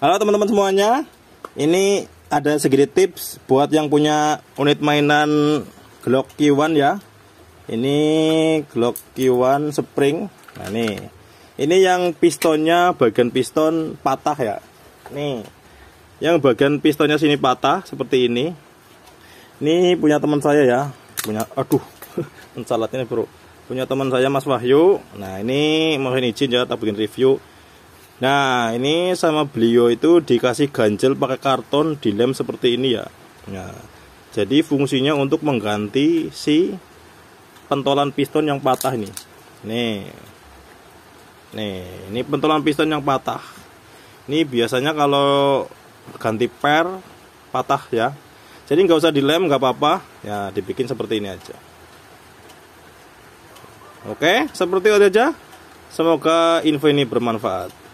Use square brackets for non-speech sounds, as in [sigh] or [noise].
Halo teman-teman semuanya, ini ada segini tips buat yang punya unit mainan Glock Q1 ya. Ini Glock Q1 Spring. Nah ini, ini yang pistonnya bagian piston patah ya. Nih, yang bagian pistonnya sini patah seperti ini. Ini punya teman saya ya, punya. Aduh, [laughs] mencalatnya bro. Punya teman saya Mas Wahyu. Nah ini mohon izin ya, tak bikin review Nah, ini sama beliau itu dikasih ganjel pakai karton dilem seperti ini ya. Nah, jadi fungsinya untuk mengganti si pentolan piston yang patah ini. Nih. Nih, ini pentolan piston yang patah. Ini biasanya kalau ganti per patah ya. Jadi nggak usah dilem, nggak apa-apa. Ya, dibikin seperti ini aja. Oke, seperti itu aja. Semoga info ini bermanfaat.